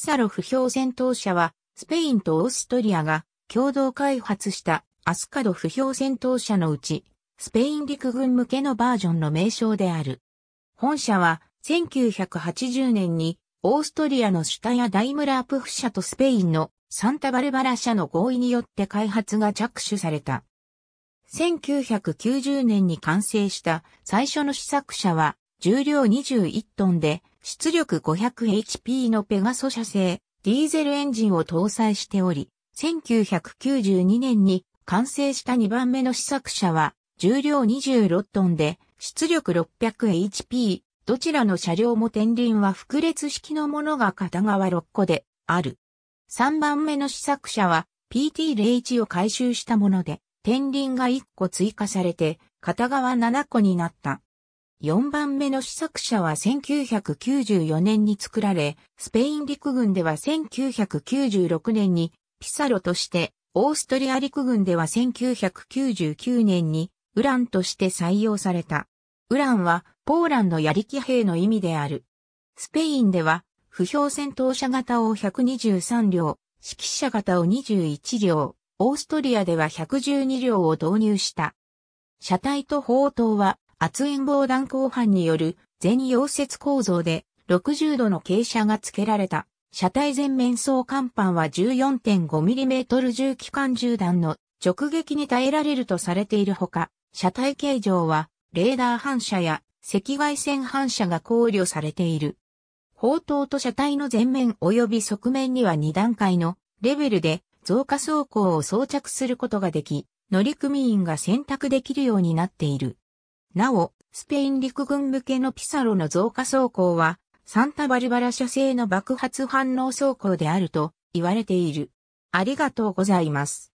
ヒサロフ氷戦闘車は、スペインとオーストリアが共同開発したアスカド不評戦闘車のうち、スペイン陸軍向けのバージョンの名称である。本社は1980年にオーストリアのシュタヤ・ダイムラープフ社とスペインのサンタバルバラ社の合意によって開発が着手された。1990年に完成した最初の試作車は重量21トンで出力 500HP のペガソ社製ディーゼルエンジンを搭載しており、1992年に完成した2番目の試作車は重量26トンで出力 600HP、どちらの車両も天輪は複列式のものが片側6個である。3番目の試作車は PT01 を回収したもので、天輪が1個追加されて片側7個になった。4番目の試作車は1994年に作られ、スペイン陸軍では1996年にピサロとして、オーストリア陸軍では1999年にウランとして採用された。ウランはポーランのや力兵の意味である。スペインでは不評戦闘車型を123両、指揮車型を21両、オーストリアでは112両を導入した。車体と砲塔は圧延防弾鋼板による全溶接構造で60度の傾斜が付けられた車体全面装甲板は 14.5mm 重機関銃弾の直撃に耐えられるとされているほか、車体形状はレーダー反射や赤外線反射が考慮されている。砲塔と車体の前面及び側面には2段階のレベルで増加装甲を装着することができ、乗組員が選択できるようになっている。なお、スペイン陸軍向けのピサロの増加走行は、サンタバルバラ社製の爆発反応走行であると言われている。ありがとうございます。